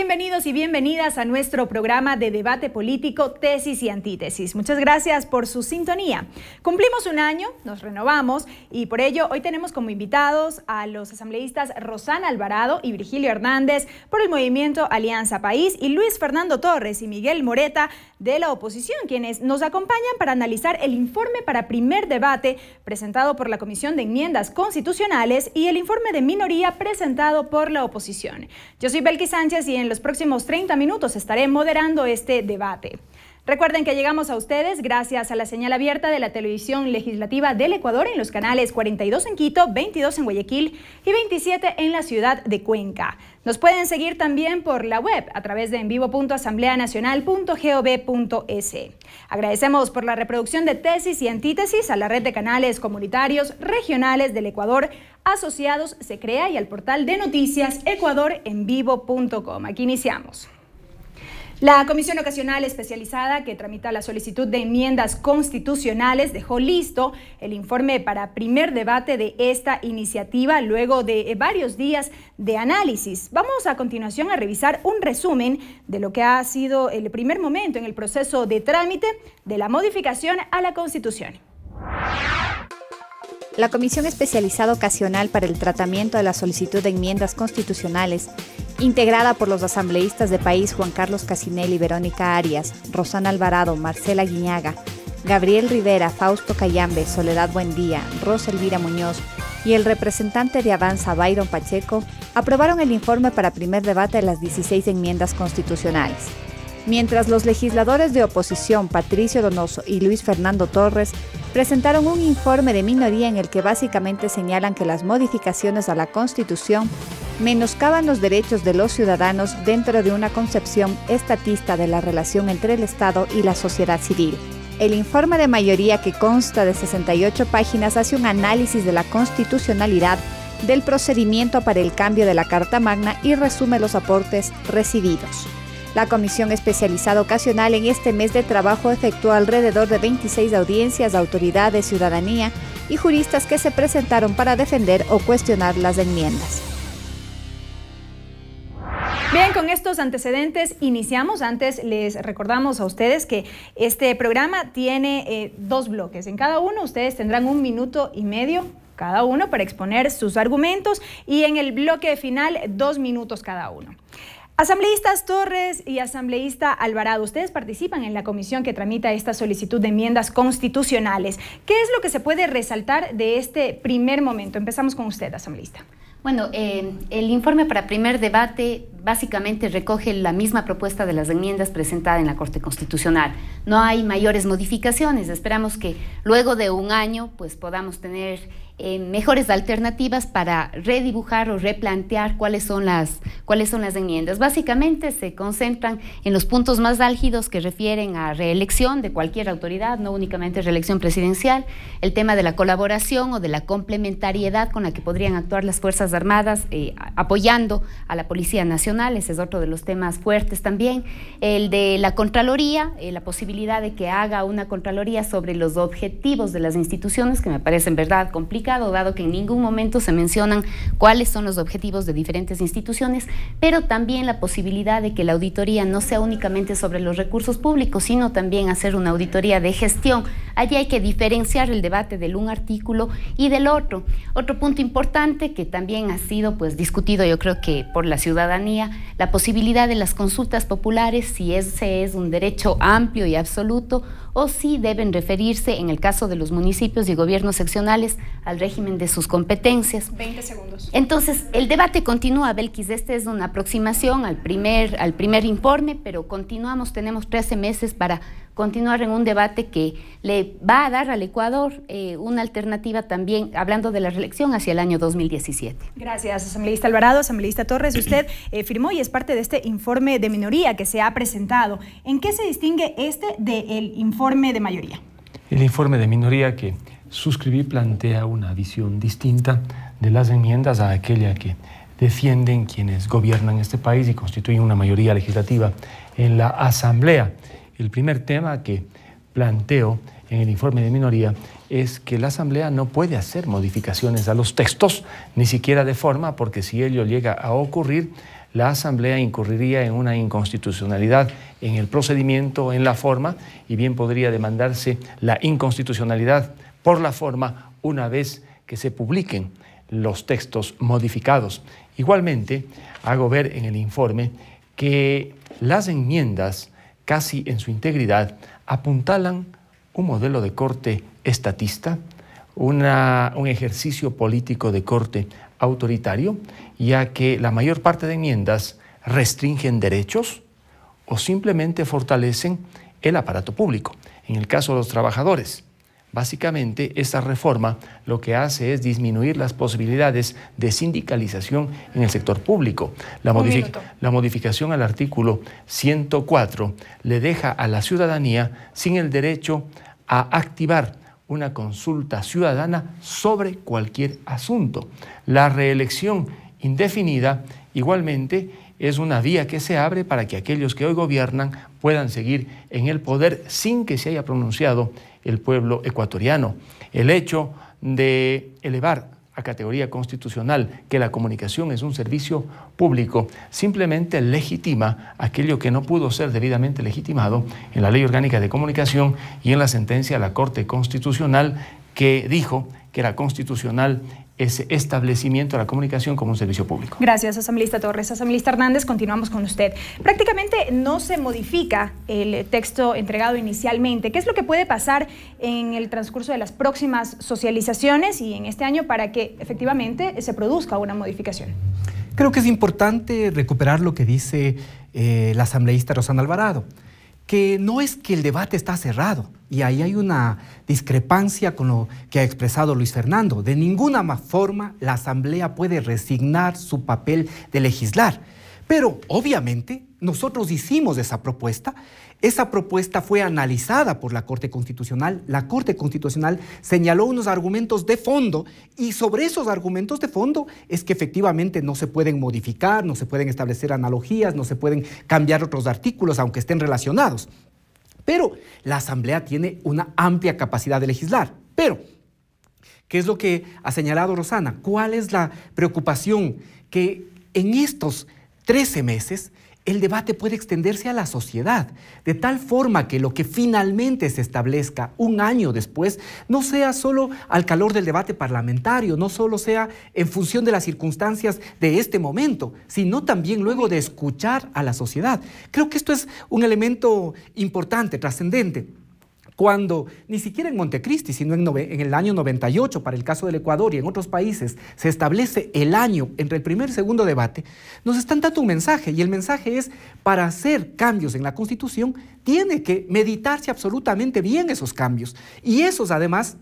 bienvenidos y bienvenidas a nuestro programa de debate político Tesis y Antítesis. Muchas gracias por su sintonía. Cumplimos un año, nos renovamos y por ello hoy tenemos como invitados a los asambleístas Rosana Alvarado y Virgilio Hernández por el movimiento Alianza País y Luis Fernando Torres y Miguel Moreta de la oposición, quienes nos acompañan para analizar el informe para primer debate presentado por la Comisión de Enmiendas Constitucionales y el informe de minoría presentado por la oposición. Yo soy Belki Sánchez y en los próximos 30 minutos estaré moderando este debate. Recuerden que llegamos a ustedes gracias a la señal abierta de la televisión legislativa del Ecuador en los canales 42 en Quito, 22 en Guayaquil y 27 en la ciudad de Cuenca. Nos pueden seguir también por la web a través de envivo.asambleanacional.gov.es. Agradecemos por la reproducción de tesis y antítesis a la red de canales comunitarios regionales del Ecuador asociados se crea y al portal de noticias ecuadorenvivo.com. Aquí iniciamos. La Comisión Ocasional Especializada que tramita la solicitud de enmiendas constitucionales dejó listo el informe para primer debate de esta iniciativa luego de varios días de análisis. Vamos a continuación a revisar un resumen de lo que ha sido el primer momento en el proceso de trámite de la modificación a la Constitución. La Comisión Especializada Ocasional para el Tratamiento de la Solicitud de Enmiendas Constitucionales, integrada por los asambleístas de país Juan Carlos Casinelli, Verónica Arias, Rosana Alvarado, Marcela Guiñaga, Gabriel Rivera, Fausto Cayambe, Soledad Buendía, Rosa Elvira Muñoz y el representante de Avanza, Byron Pacheco, aprobaron el informe para primer debate de las 16 enmiendas constitucionales mientras los legisladores de oposición Patricio Donoso y Luis Fernando Torres presentaron un informe de minoría en el que básicamente señalan que las modificaciones a la Constitución menoscaban los derechos de los ciudadanos dentro de una concepción estatista de la relación entre el Estado y la sociedad civil. El informe de mayoría que consta de 68 páginas hace un análisis de la constitucionalidad del procedimiento para el cambio de la Carta Magna y resume los aportes recibidos. La comisión especializada ocasional en este mes de trabajo efectuó alrededor de 26 audiencias de autoridades, ciudadanía y juristas que se presentaron para defender o cuestionar las enmiendas. Bien, con estos antecedentes iniciamos. Antes les recordamos a ustedes que este programa tiene eh, dos bloques. En cada uno ustedes tendrán un minuto y medio cada uno para exponer sus argumentos y en el bloque final dos minutos cada uno. Asambleístas Torres y asambleísta Alvarado, ustedes participan en la comisión que tramita esta solicitud de enmiendas constitucionales. ¿Qué es lo que se puede resaltar de este primer momento? Empezamos con usted, asambleísta. Bueno, eh, el informe para primer debate básicamente recoge la misma propuesta de las enmiendas presentadas en la Corte Constitucional. No hay mayores modificaciones. Esperamos que luego de un año pues, podamos tener eh, mejores alternativas para redibujar o replantear cuáles son, las, cuáles son las enmiendas. Básicamente se concentran en los puntos más álgidos que refieren a reelección de cualquier autoridad, no únicamente reelección presidencial, el tema de la colaboración o de la complementariedad con la que podrían actuar las Fuerzas Armadas eh, apoyando a la Policía Nacional, ese es otro de los temas fuertes también, el de la Contraloría, eh, la posibilidad de que haga una Contraloría sobre los objetivos de las instituciones, que me parece en verdad complicado dado que en ningún momento se mencionan cuáles son los objetivos de diferentes instituciones, pero también la posibilidad de que la auditoría no sea únicamente sobre los recursos públicos, sino también hacer una auditoría de gestión. Allí hay que diferenciar el debate del un artículo y del otro. Otro punto importante que también ha sido pues discutido, yo creo que por la ciudadanía, la posibilidad de las consultas populares, si ese es un derecho amplio y absoluto o si deben referirse en el caso de los municipios y gobiernos seccionales a al régimen de sus competencias. 20 segundos. Entonces, el debate continúa, Belkis. este es una aproximación al primer, al primer informe, pero continuamos, tenemos 13 meses para continuar en un debate que le va a dar al Ecuador eh, una alternativa también, hablando de la reelección hacia el año 2017. Gracias, asambleísta Alvarado, asambleísta Torres. Usted eh, firmó y es parte de este informe de minoría que se ha presentado. ¿En qué se distingue este del informe de mayoría? El informe de minoría que Suscribir plantea una visión distinta de las enmiendas a aquella que defienden quienes gobiernan este país y constituyen una mayoría legislativa en la Asamblea. El primer tema que planteo en el informe de minoría es que la Asamblea no puede hacer modificaciones a los textos, ni siquiera de forma, porque si ello llega a ocurrir, la Asamblea incurriría en una inconstitucionalidad en el procedimiento, en la forma, y bien podría demandarse la inconstitucionalidad por la forma una vez que se publiquen los textos modificados. Igualmente, hago ver en el informe que las enmiendas, casi en su integridad, apuntalan un modelo de corte estatista, un ejercicio político de corte autoritario, ya que la mayor parte de enmiendas restringen derechos o simplemente fortalecen el aparato público, en el caso de los trabajadores. Básicamente, esta reforma lo que hace es disminuir las posibilidades de sindicalización en el sector público. La, modificación al artículo 104 le deja a la ciudadanía sin el derecho a activar una consulta ciudadana sobre cualquier asunto. La reelección indefinida igualmente es una vía que se abre para que aquellos que hoy gobiernan puedan seguir en el poder sin que se haya pronunciado el pueblo ecuatoriano. El hecho de elevar a categoría constitucional que la comunicación es un servicio público simplemente legitima aquello que no pudo ser debidamente legitimado en la Ley Orgánica de Comunicación y en la sentencia de la Corte Constitucional que dijo que era constitucional ese establecimiento de la comunicación como un servicio público. Gracias, asambleísta Torres. Asambleísta Hernández, continuamos con usted. Prácticamente no se modifica el texto entregado inicialmente. ¿Qué es lo que puede pasar en el transcurso de las próximas socializaciones y en este año para que efectivamente se produzca una modificación? Creo que es importante recuperar lo que dice eh, la asambleísta Rosana Alvarado que no es que el debate está cerrado, y ahí hay una discrepancia con lo que ha expresado Luis Fernando. De ninguna forma la Asamblea puede resignar su papel de legislar. Pero obviamente nosotros hicimos esa propuesta esa propuesta fue analizada por la Corte Constitucional. La Corte Constitucional señaló unos argumentos de fondo y sobre esos argumentos de fondo es que efectivamente no se pueden modificar, no se pueden establecer analogías, no se pueden cambiar otros artículos aunque estén relacionados. Pero la Asamblea tiene una amplia capacidad de legislar. Pero, ¿qué es lo que ha señalado Rosana? ¿Cuál es la preocupación que en estos 13 meses el debate puede extenderse a la sociedad, de tal forma que lo que finalmente se establezca un año después no sea solo al calor del debate parlamentario, no solo sea en función de las circunstancias de este momento, sino también luego de escuchar a la sociedad. Creo que esto es un elemento importante, trascendente cuando ni siquiera en Montecristi, sino en, el año 98 para el caso del Ecuador y en otros países se establece el año entre el primer y segundo debate, nos están dando un mensaje y el mensaje es para hacer cambios en la Constitución tiene que meditarse absolutamente bien esos cambios y esos además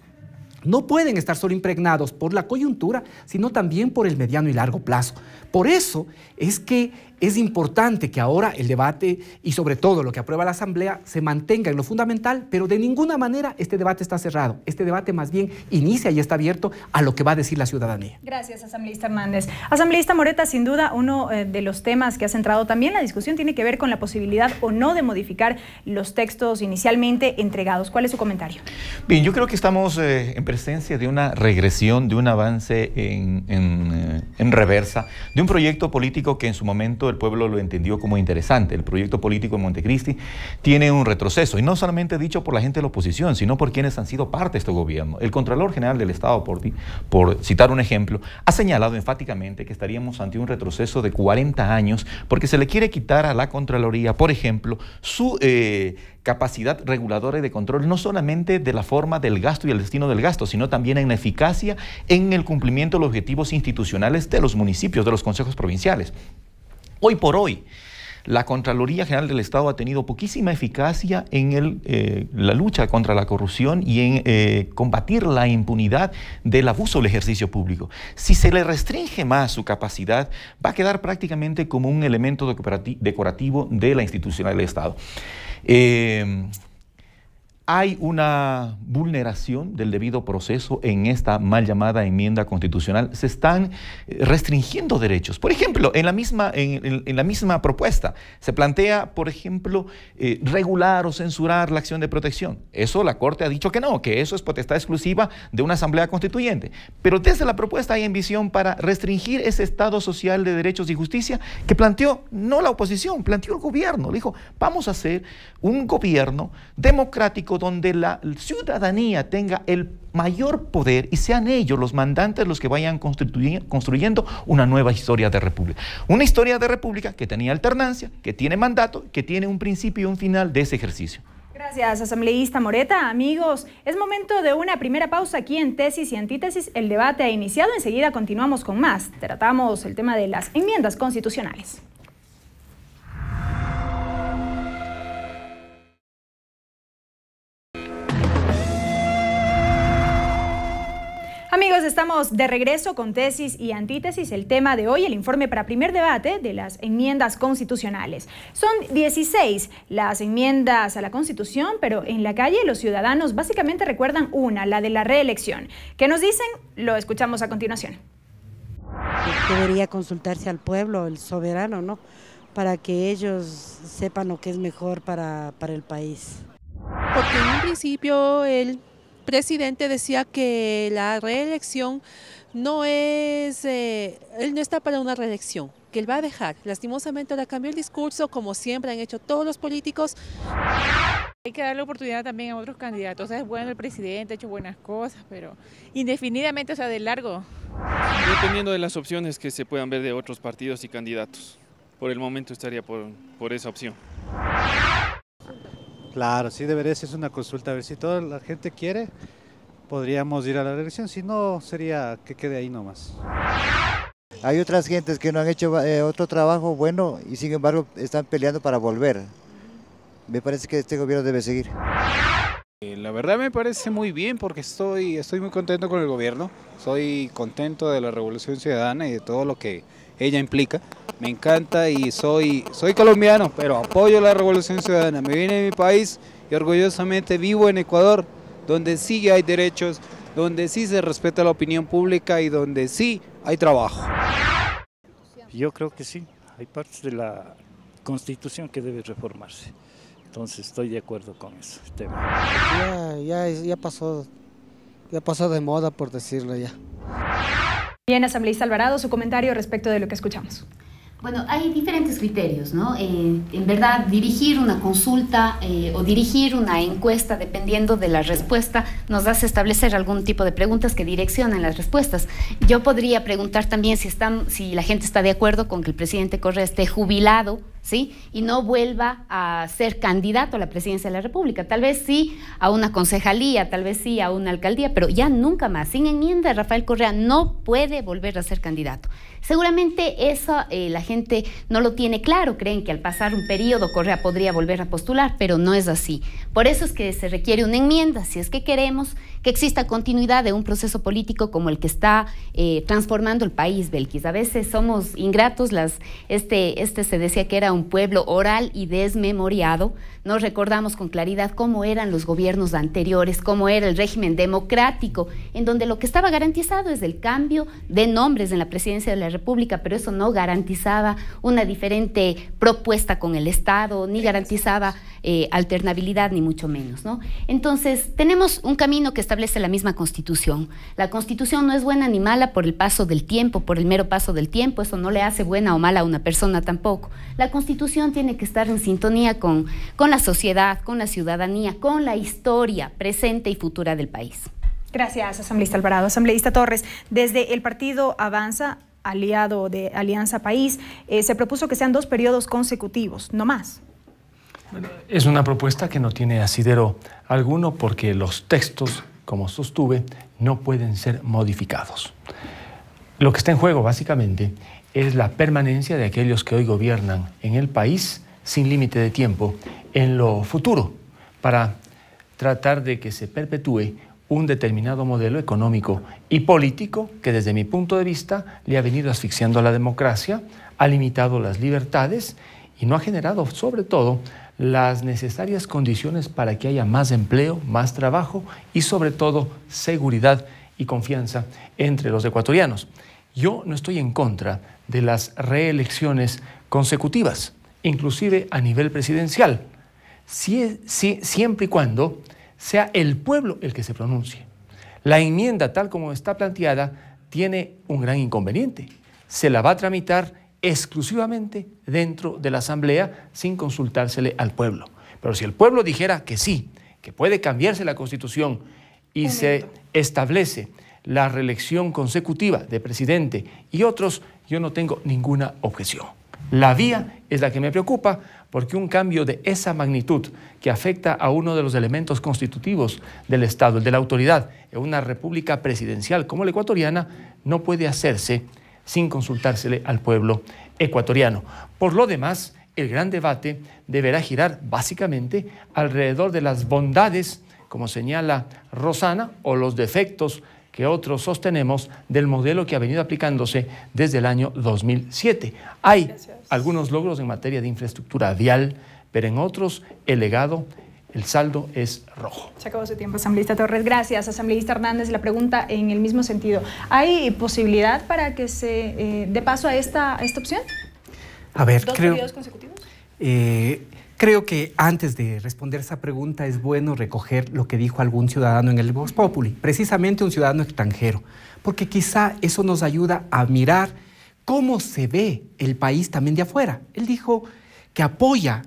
no pueden estar solo impregnados por la coyuntura, sino también por el mediano y largo plazo. Por eso es que es importante que ahora el debate y sobre todo lo que aprueba la Asamblea se mantenga en lo fundamental, pero de ninguna manera este debate está cerrado. Este debate más bien inicia y está abierto a lo que va a decir la ciudadanía. Gracias, asambleísta Hernández. Asambleísta Moreta, sin duda uno eh, de los temas que ha centrado también la discusión tiene que ver con la posibilidad o no de modificar los textos inicialmente entregados. ¿Cuál es su comentario? Bien, yo creo que estamos eh, en presencia de una regresión, de un avance eh, en reversa, de un proyecto político que en su momento el pueblo lo entendió como interesante. El proyecto político de Montecristi tiene un retroceso, y no solamente dicho por la gente de la oposición, sino por quienes han sido parte de este gobierno. El Contralor General del Estado, por, por citar un ejemplo, ha señalado enfáticamente que estaríamos ante un retroceso de 40 años porque se le quiere quitar a la Contraloría, por ejemplo, su... Eh, capacidad reguladora y de control, no solamente de la forma del gasto y el destino del gasto, sino también en la eficacia en el cumplimiento de los objetivos institucionales de los municipios, de los consejos provinciales. Hoy por hoy, la Contraloría General del Estado ha tenido poquísima eficacia en eh, la lucha contra la corrupción y en eh, combatir la impunidad del abuso del ejercicio público. Si se le restringe más su capacidad, va a quedar prácticamente como un elemento decorativo de la institución del Estado. Eh, hay una vulneración del debido proceso en esta mal llamada enmienda constitucional. Se están eh, restringiendo derechos. Por ejemplo, en la misma, en, la misma propuesta se plantea, por ejemplo, eh, regular o censurar la acción de protección. Eso la Corte ha dicho que no, que eso es potestad exclusiva de una Asamblea Constituyente. Pero desde la propuesta hay ambición para restringir ese Estado social de derechos y justicia que planteó no la oposición, planteó el gobierno. Le dijo, vamos a hacer un gobierno democrático donde la ciudadanía tenga el mayor poder y sean ellos los mandantes los que vayan construyendo una nueva historia de república. Una historia de república que tenía alternancia, que tiene mandato, que tiene un principio y un final de ese ejercicio. Gracias, asambleísta Moreta. Amigos, es momento de una primera pausa aquí en Tesis y Antítesis. El debate ha iniciado, enseguida continuamos con más. Tratamos el tema de las enmiendas constitucionales. Amigos, estamos de regreso con tesis y antítesis. El tema de hoy, el informe para primer debate de las enmiendas constitucionales. Son 16 las enmiendas a la Constitución, pero en la calle los ciudadanos básicamente recuerdan una, la de la reelección. ¿Qué nos dicen? Lo escuchamos a continuación. Debería consultarse al pueblo, el soberano, ¿no? Para que ellos sepan lo que es mejor para, el país. Porque en un principio él presidente decía que la reelección no es, eh, él no está para una reelección, que él va a dejar. Lastimosamente ahora cambió el discurso, como siempre han hecho todos los políticos. Hay que darle oportunidad también a otros candidatos. es bueno el presidente, ha hecho buenas cosas, pero indefinidamente, o sea, de largo. Dependiendo de las opciones que se puedan ver de otros partidos y candidatos. Por el momento estaría por, por esa opción. Claro, sí debería ser una consulta, a ver si toda la gente quiere, podríamos ir a la elección, si no sería que quede ahí nomás. Hay otras gentes que no han hecho eh, otro trabajo bueno y sin embargo están peleando para volver. Me parece que este gobierno debe seguir. Eh, la verdad me parece muy bien porque estoy, estoy muy contento con el gobierno, soy contento de la revolución ciudadana y de todo lo que ella implica. Me encanta y soy, soy colombiano, pero apoyo la revolución ciudadana. Me vine de mi país y orgullosamente vivo en Ecuador, donde sí hay derechos, donde sí se respeta la opinión pública y donde sí hay trabajo. Yo creo que sí, hay partes de la constitución que debe reformarse. Entonces estoy de acuerdo con eso Ya, ya, ya pasó, ya pasó de moda por decirlo ya. Bien, asambleísta Alvarado, su comentario respecto de lo que escuchamos. Bueno, hay diferentes criterios, ¿no? Eh, en verdad, dirigir una consulta eh, o dirigir una encuesta, dependiendo de la respuesta, nos hace establecer algún tipo de preguntas que direccionan las respuestas. Yo podría preguntar también si, están, si la gente está de acuerdo con que el presidente Correa esté jubilado, ¿sí? Y no vuelva a ser candidato a la presidencia de la República. Tal vez sí a una concejalía, tal vez sí a una alcaldía, pero ya nunca más. Sin enmienda, Rafael Correa no puede volver a ser candidato. Seguramente eso eh, la gente no lo tiene claro, creen que al pasar un periodo Correa podría volver a postular, pero no es así. Por eso es que se requiere una enmienda, si es que queremos que exista continuidad de un proceso político como el que está eh, transformando el país, Belkis. A veces somos ingratos, las, este, este se decía que era un pueblo oral y desmemoriado, no recordamos con claridad cómo eran los gobiernos anteriores, cómo era el régimen democrático, en donde lo que estaba garantizado es el cambio de nombres en la presidencia de la República, pero eso no garantizaba una diferente propuesta con el Estado, ni garantizaba eh, alternabilidad, ni mucho menos. ¿no? Entonces, tenemos un camino que establece la misma constitución. La constitución no es buena ni mala por el paso del tiempo, por el mero paso del tiempo, eso no le hace buena o mala a una persona tampoco. La constitución tiene que estar en sintonía con, con la sociedad, con la ciudadanía, con la historia presente y futura del país. Gracias, asambleísta Alvarado. Asambleísta Torres, desde el partido Avanza, aliado de Alianza País, eh, se propuso que sean dos periodos consecutivos, no más. es una propuesta que no tiene asidero alguno porque los textos como sostuve, no pueden ser modificados. Lo que está en juego básicamente es la permanencia de aquellos que hoy gobiernan en el país sin límite de tiempo en lo futuro para tratar de que se perpetúe un determinado modelo económico y político que desde mi punto de vista le ha venido asfixiando a la democracia, ha limitado las libertades y no ha generado sobre todo las necesarias condiciones para que haya más empleo, más trabajo y sobre todo seguridad y confianza entre los ecuatorianos. Yo no estoy en contra de las reelecciones consecutivas, inclusive a nivel presidencial, si, siempre y cuando sea el pueblo el que se pronuncie. La enmienda tal como está planteada tiene un gran inconveniente. Se la va a tramitar exclusivamente dentro de la Asamblea sin consultársele al pueblo. Pero si el pueblo dijera que sí, que puede cambiarse la Constitución y se establece la reelección consecutiva de presidente y otros, yo no tengo ninguna objeción. La vía es la que me preocupa porque un cambio de esa magnitud que afecta a uno de los elementos constitutivos del Estado, el de la autoridad, en una república presidencial como la ecuatoriana, no puede hacerse sin consultársele al pueblo ecuatoriano. Por lo demás, el gran debate deberá girar básicamente alrededor de las bondades, como señala Rosana, o los defectos que otros sostenemos del modelo que ha venido aplicándose desde el año 2007. Hay algunos logros en materia de infraestructura vial, pero en otros el legado el saldo es rojo. Se acabó su tiempo, asambleísta Torres. Gracias, asambleísta Hernández. La pregunta en el mismo sentido. ¿Hay posibilidad para que se eh, dé paso a esta, esta opción? A ver, ¿Dos creo, consecutivos? Eh, creo que antes de responder esa pregunta es bueno recoger lo que dijo algún ciudadano en el Vox Populi, precisamente un ciudadano extranjero, porque quizá eso nos ayuda a mirar cómo se ve el país también de afuera. Él dijo que apoya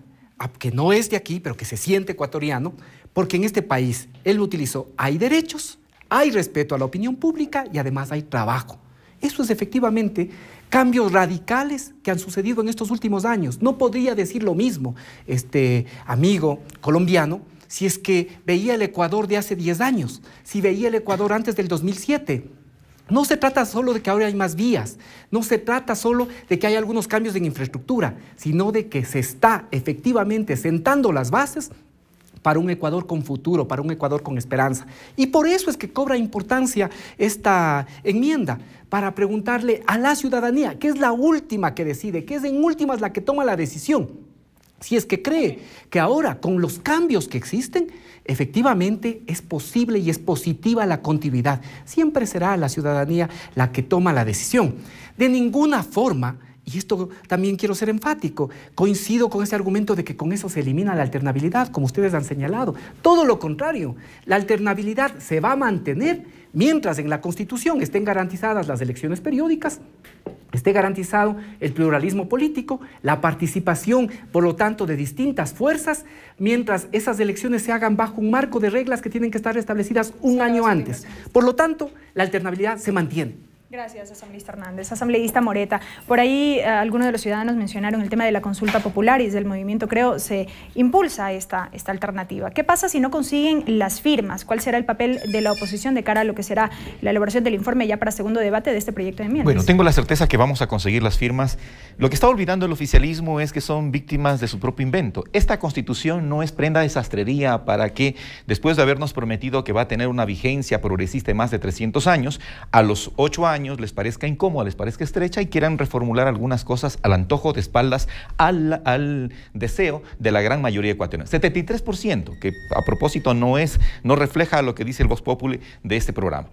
que no es de aquí, pero que se siente ecuatoriano, porque en este país él lo utilizó, hay derechos, hay respeto a la opinión pública y además hay trabajo. Eso es efectivamente cambios radicales que han sucedido en estos últimos años. No podría decir lo mismo este amigo colombiano si es que veía el Ecuador de hace 10 años, si veía el Ecuador antes del 2007 no se trata solo de que ahora hay más vías, no se trata solo de que hay algunos cambios en infraestructura, sino de que se está efectivamente sentando las bases para un Ecuador con futuro, para un Ecuador con esperanza. Y por eso es que cobra importancia esta enmienda, para preguntarle a la ciudadanía, que es la última que decide, que es en últimas la que toma la decisión si es que cree que ahora, con los cambios que existen, efectivamente es posible y es positiva la continuidad. Siempre será la ciudadanía la que toma la decisión. De ninguna forma, y esto también quiero ser enfático, coincido con ese argumento de que con eso se elimina la alternabilidad, como ustedes han señalado. Todo lo contrario, la alternabilidad se va a mantener Mientras en la Constitución estén garantizadas las elecciones periódicas, esté garantizado el pluralismo político, la participación, por lo tanto, de distintas fuerzas, mientras esas elecciones se hagan bajo un marco de reglas que tienen que estar establecidas un año antes. Por lo tanto, la alternabilidad se mantiene. Gracias, asambleísta Hernández. Asambleísta Moreta, por ahí eh, algunos de los ciudadanos mencionaron el tema de la consulta popular y desde el movimiento creo se impulsa esta, esta alternativa. ¿Qué pasa si no consiguen las firmas? ¿Cuál será el papel de la oposición de cara a lo que será la elaboración del informe ya para segundo debate de este proyecto de enmienda? Bueno, tengo la certeza que vamos a conseguir las firmas. Lo que está olvidando el oficialismo es que son víctimas de su propio invento. Esta constitución no es prenda de sastrería para que, después de habernos prometido que va a tener una vigencia progresista de más de 300 años, a los 8 años, les parezca incómoda, les parezca estrecha y quieran reformular algunas cosas al antojo de espaldas al, deseo de la gran mayoría ecuatoriana. 73%, que a propósito no es, no refleja lo que dice el voz Populi de este programa.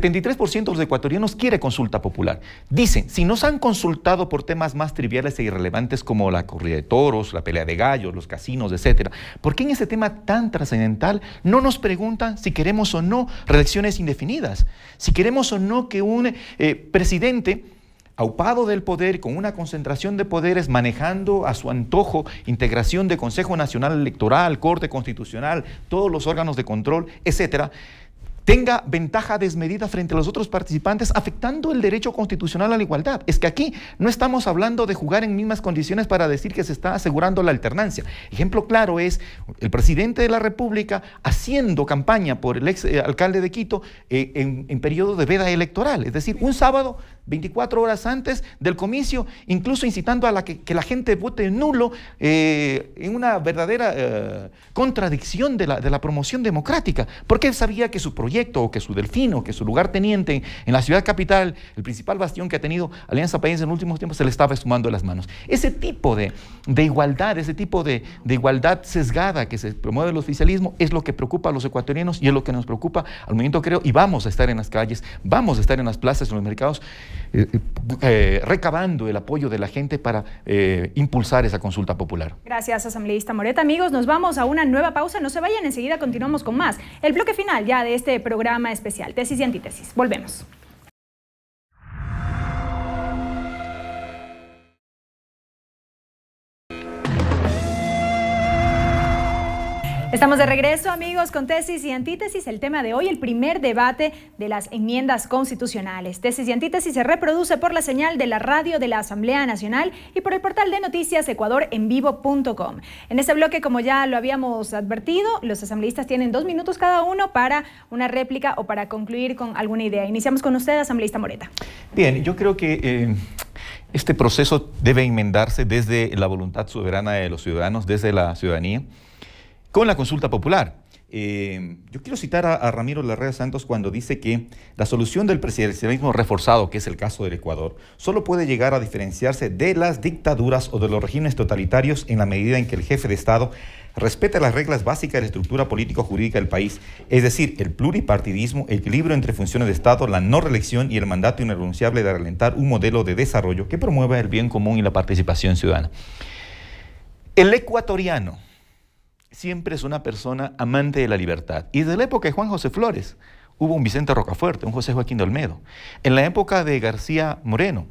73% de los ecuatorianos quiere consulta popular. Dicen, si nos han consultado por temas más triviales e irrelevantes como la corrida de toros, la pelea de gallos, los casinos, etcétera, ¿por qué en ese tema tan trascendental no nos preguntan si queremos o no reelecciones indefinidas? Si queremos o no que un eh, presidente aupado del poder, con una concentración de poderes, manejando a su antojo integración de Consejo Nacional Electoral, Corte Constitucional, todos los órganos de control, etcétera, tenga ventaja desmedida frente a los otros participantes, afectando el derecho constitucional a la igualdad. Es que aquí no estamos hablando de jugar en mismas condiciones para decir que se está asegurando la alternancia. Ejemplo claro es el presidente de la República haciendo campaña por el ex eh, alcalde de Quito eh, en, periodo de veda electoral, es decir, un sábado 24 horas antes del comicio, incluso incitando a la que, la gente vote nulo eh, en una verdadera contradicción de la, de la promoción democrática, porque él sabía que su proyecto o que su delfino, que su lugar teniente en la ciudad capital, el principal bastión que ha tenido Alianza País en los últimos tiempos, se le estaba esfumando las manos. Ese tipo de, de igualdad, ese tipo de, de igualdad sesgada que se promueve el oficialismo es lo que preocupa a los ecuatorianos y es lo que nos preocupa al momento creo y vamos a estar en las calles, vamos a estar en las plazas, en los mercados, eh, eh, eh, recabando el apoyo de la gente para impulsar esa consulta popular. Gracias, asambleísta Moreta. Amigos, nos vamos a una nueva pausa. No se vayan, enseguida continuamos con más. El bloque final ya de este programa especial, tesis y antítesis. Volvemos. Estamos de regreso, amigos, con tesis y antítesis. El tema de hoy, el primer debate de las enmiendas constitucionales. Tesis y antítesis se reproduce por la señal de la radio de la Asamblea Nacional y por el portal de noticias ecuadorenvivo.com. En este bloque, como ya lo habíamos advertido, los asambleístas tienen dos minutos cada uno para una réplica o para concluir con alguna idea. Iniciamos con usted, asambleísta Moreta. Bien, yo creo que... Eh, este proceso debe enmendarse desde la voluntad soberana de los ciudadanos, desde la ciudadanía con la consulta popular. Eh, yo quiero citar a, Ramiro Larrea Santos cuando dice que la solución del presidencialismo reforzado, que es el caso del Ecuador, solo puede llegar a diferenciarse de las dictaduras o de los regímenes totalitarios en la medida en que el jefe de Estado respeta las reglas básicas de la estructura político-jurídica del país, es decir, el pluripartidismo, el equilibrio entre funciones de Estado, la no reelección y el mandato irrenunciable de alentar un modelo de desarrollo que promueva el bien común y la participación ciudadana. El ecuatoriano siempre es una persona amante de la libertad. Y desde la época de Juan José Flores hubo un Vicente Rocafuerte, un José Joaquín de Olmedo. En la época de García Moreno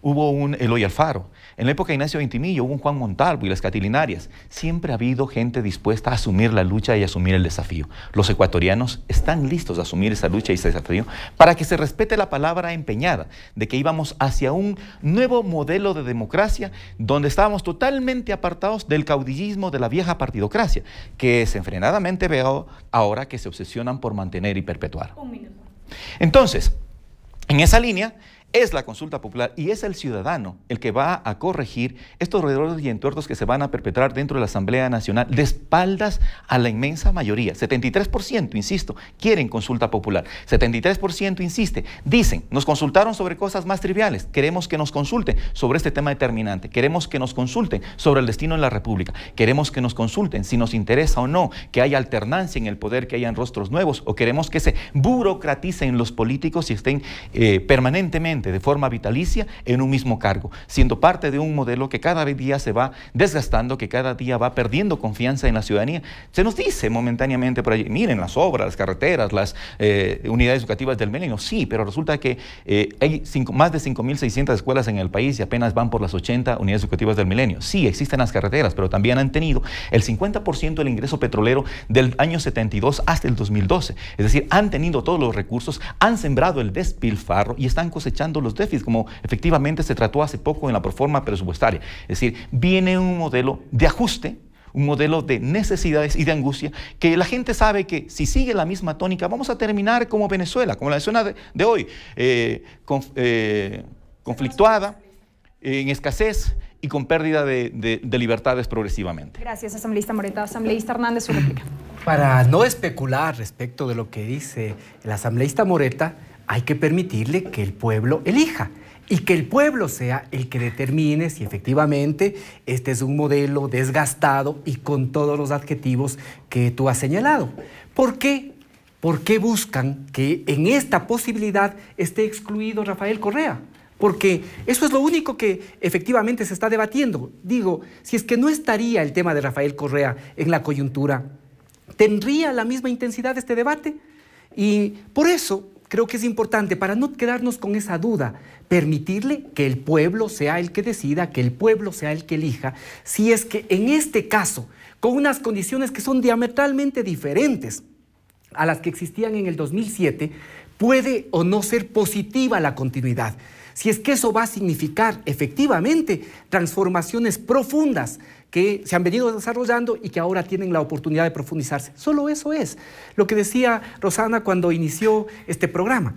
hubo un Eloy Alfaro. En la época de Ignacio Vintimillo, hubo un Juan Montalvo y las Catilinarias. Siempre ha habido gente dispuesta a asumir la lucha y asumir el desafío. Los ecuatorianos están listos a asumir esa lucha y ese desafío para que se respete la palabra empeñada de que íbamos hacia un nuevo modelo de democracia donde estábamos totalmente apartados del caudillismo de la vieja partidocracia, que es enfrenadamente veo ahora que se obsesionan por mantener y perpetuar. Entonces, en esa línea, es la consulta popular y es el ciudadano el que va a corregir estos roedores y entuertos que se van a perpetrar dentro de la Asamblea Nacional de espaldas a la inmensa mayoría. 73%, insisto, quieren consulta popular. 73% insiste, dicen, nos consultaron sobre cosas más triviales, queremos que nos consulten sobre este tema determinante, queremos que nos consulten sobre el destino de la República, queremos que nos consulten si nos interesa o no que haya alternancia en el poder, que hayan rostros nuevos o queremos que se burocraticen los políticos y estén eh, permanentemente de forma vitalicia en un mismo cargo, siendo parte de un modelo que cada día se va desgastando, que cada día va perdiendo confianza en la ciudadanía. Se nos dice momentáneamente por allí, miren las obras, las carreteras, las eh, unidades educativas del milenio, sí, pero resulta que eh, hay más de 5.600 escuelas en el país y apenas van por las 80 unidades educativas del milenio. Sí, existen las carreteras, pero también han tenido el 50% del ingreso petrolero del año 72 hasta el 2012. Es decir, han tenido todos los recursos, han sembrado el despilfarro y están cosechando los déficits, como efectivamente se trató hace poco en la proforma presupuestaria. Es decir, viene un modelo de ajuste, un modelo de necesidades y de angustia, que la gente sabe que si sigue la misma tónica vamos a terminar como Venezuela, como la Venezuela de, hoy, eh, eh, conflictuada, en escasez y con pérdida de, libertades progresivamente. Gracias, asambleísta Moreta. Asambleísta Hernández, su réplica. Para no especular respecto de lo que dice el asambleísta Moreta, hay que permitirle que el pueblo elija y que el pueblo sea el que determine si efectivamente este es un modelo desgastado y con todos los adjetivos que tú has señalado. ¿Por qué? ¿Por qué buscan que en esta posibilidad esté excluido Rafael Correa? Porque eso es lo único que efectivamente se está debatiendo. Digo, si es que no estaría el tema de Rafael Correa en la coyuntura, ¿tendría la misma intensidad este debate? Y por eso creo que es importante, para no quedarnos con esa duda, permitirle que el pueblo sea el que decida, que el pueblo sea el que elija, si es que en este caso, con unas condiciones que son diametralmente diferentes a las que existían en el 2007, puede o no ser positiva la continuidad si es que eso va a significar efectivamente transformaciones profundas que se han venido desarrollando y que ahora tienen la oportunidad de profundizarse. Solo eso es lo que decía Rosana cuando inició este programa.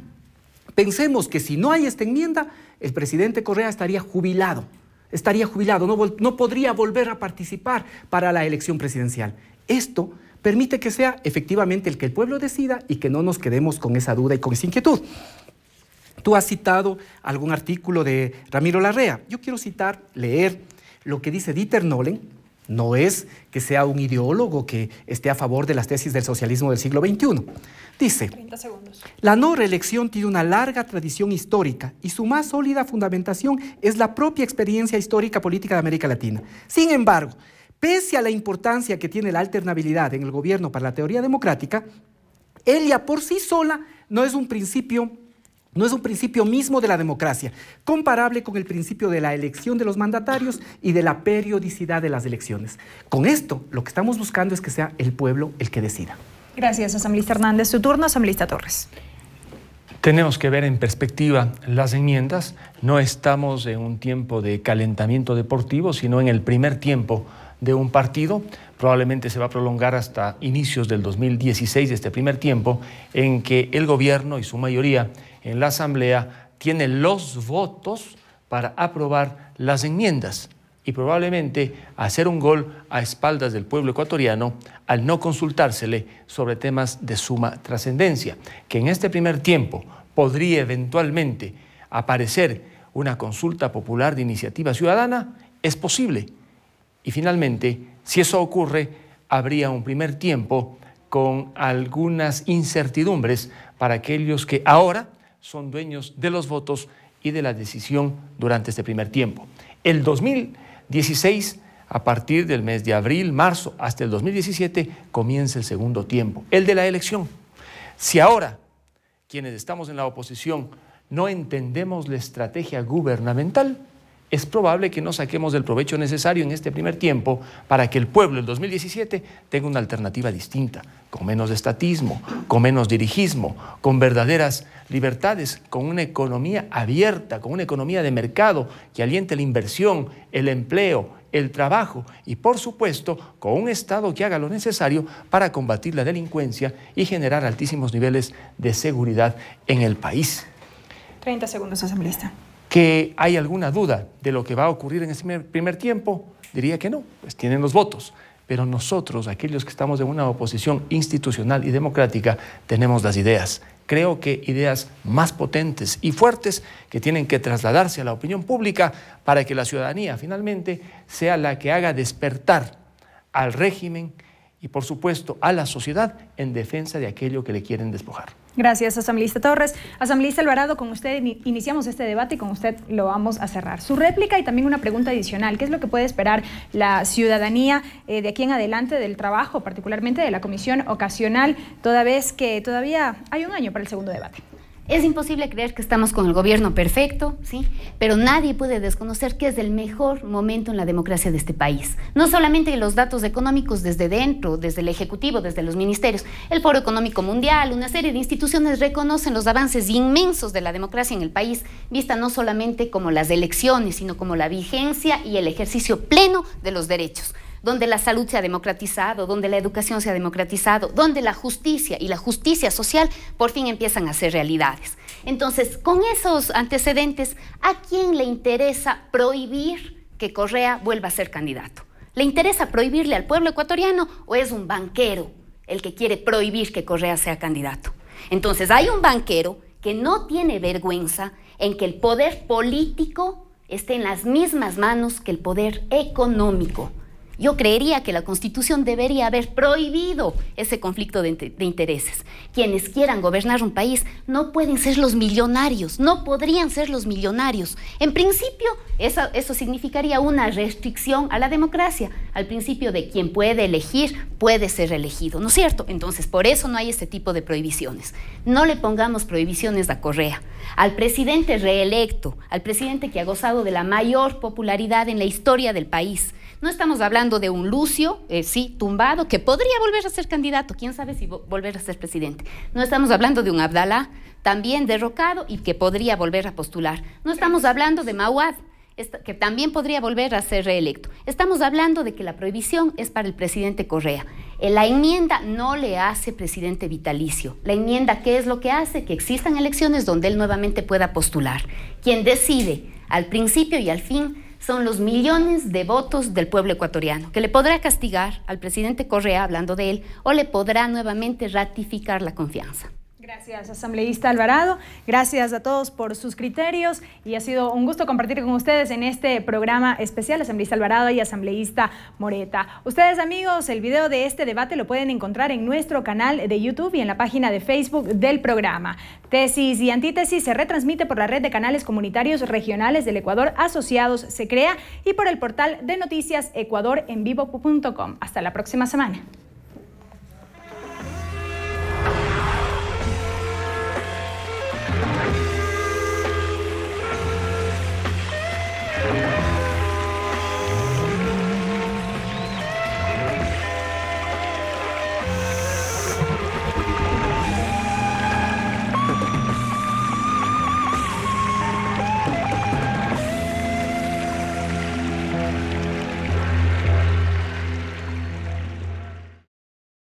Pensemos que si no hay esta enmienda, el presidente Correa estaría jubilado, estaría jubilado, no, no podría volver a participar para la elección presidencial. Esto permite que sea efectivamente el que el pueblo decida y que no nos quedemos con esa duda y con esa inquietud. Tú has citado algún artículo de Ramiro Larrea. Yo quiero citar, leer lo que dice Dieter Nolen. No es que sea un ideólogo que esté a favor de las tesis del socialismo del siglo XXI. Dice, la no reelección tiene una larga tradición histórica y su más sólida fundamentación es la propia experiencia histórica política de América Latina. Sin embargo, pese a la importancia que tiene la alternabilidad en el gobierno para la teoría democrática, ella por sí sola no es un principio no es un principio mismo de la democracia, comparable con el principio de la elección de los mandatarios y de la periodicidad de las elecciones. Con esto, lo que estamos buscando es que sea el pueblo el que decida. Gracias, asambleísta Hernández. Su turno, asambleísta Torres. Tenemos que ver en perspectiva las enmiendas. No estamos en un tiempo de calentamiento deportivo, sino en el primer tiempo de un partido. Probablemente se va a prolongar hasta inicios del 2016, este primer tiempo, en que el gobierno y su mayoría en la Asamblea tiene los votos para aprobar las enmiendas y probablemente hacer un gol a espaldas del pueblo ecuatoriano al no consultársele sobre temas de suma trascendencia, que en este primer tiempo podría eventualmente aparecer una consulta popular de iniciativa ciudadana, es posible. Y finalmente, si eso ocurre, habría un primer tiempo con algunas incertidumbres para aquellos que ahora son dueños de los votos y de la decisión durante este primer tiempo. El 2016, a partir del mes de abril, marzo, hasta el 2017, comienza el segundo tiempo, el de la elección. Si ahora quienes estamos en la oposición no entendemos la estrategia gubernamental, es probable que no saquemos el provecho necesario en este primer tiempo para que el pueblo del 2017 tenga una alternativa distinta, con menos estatismo, con menos dirigismo, con verdaderas libertades, con una economía abierta, con una economía de mercado que aliente la inversión, el empleo, el trabajo y, por supuesto, con un Estado que haga lo necesario para combatir la delincuencia y generar altísimos niveles de seguridad en el país. 30 segundos, asambleísta que hay alguna duda de lo que va a ocurrir en ese primer tiempo, diría que no, pues tienen los votos. Pero nosotros, aquellos que estamos en una oposición institucional y democrática, tenemos las ideas. Creo que ideas más potentes y fuertes que tienen que trasladarse a la opinión pública para que la ciudadanía finalmente sea la que haga despertar al régimen y por supuesto a la sociedad en defensa de aquello que le quieren despojar. Gracias, asambleísta Torres. Asambleísta Alvarado, con usted iniciamos este debate y con usted lo vamos a cerrar. Su réplica y también una pregunta adicional. ¿Qué es lo que puede esperar la ciudadanía eh, de aquí en adelante del trabajo, particularmente de la comisión ocasional, toda vez que todavía hay un año para el segundo debate? Es imposible creer que estamos con el gobierno perfecto, ¿sí? Pero nadie puede desconocer que es el mejor momento en la democracia de este país. No solamente los datos económicos desde dentro, desde el Ejecutivo, desde los ministerios, el Foro Económico Mundial, una serie de instituciones reconocen los avances inmensos de la democracia en el país, vista no solamente como las elecciones, sino como la vigencia y el ejercicio pleno de los derechos donde la salud se ha democratizado, donde la educación se ha democratizado, donde la justicia y la justicia social por fin empiezan a ser realidades. Entonces, con esos antecedentes, ¿a quién le interesa prohibir que Correa vuelva a ser candidato? ¿Le interesa prohibirle al pueblo ecuatoriano o es un banquero el que quiere prohibir que Correa sea candidato? Entonces, hay un banquero que no tiene vergüenza en que el poder político esté en las mismas manos que el poder económico. Yo creería que la Constitución debería haber prohibido ese conflicto de, intereses. Quienes quieran gobernar un país no pueden ser los millonarios, no podrían ser los millonarios. En principio, eso, eso significaría una restricción a la democracia, al principio de quien puede elegir puede ser elegido, ¿no es cierto? Entonces, por eso no hay este tipo de prohibiciones. No le pongamos prohibiciones a Correa. Al presidente reelecto, al presidente que ha gozado de la mayor popularidad en la historia del país, no estamos hablando de un Lucio, eh, sí, tumbado, que podría volver a ser candidato, quién sabe si volver a ser presidente. No estamos hablando de un Abdalá, también derrocado y que podría volver a postular. No estamos hablando de Mauad, que también podría volver a ser reelecto. Estamos hablando de que la prohibición es para el presidente Correa. Eh, la enmienda no le hace presidente vitalicio. La enmienda, ¿qué es lo que hace? Que existan elecciones donde él nuevamente pueda postular. Quien decide al principio y al fin son los millones de votos del pueblo ecuatoriano, que le podrá castigar al presidente Correa hablando de él o le podrá nuevamente ratificar la confianza. Gracias, asambleísta Alvarado. Gracias a todos por sus criterios y ha sido un gusto compartir con ustedes en este programa especial, asambleísta Alvarado y asambleísta Moreta. Ustedes amigos, el video de este debate lo pueden encontrar en nuestro canal de YouTube y en la página de Facebook del programa. Tesis y antítesis se retransmite por la red de canales comunitarios regionales del Ecuador asociados se crea y por el portal de noticias ecuadorenvivo.com. Hasta la próxima semana.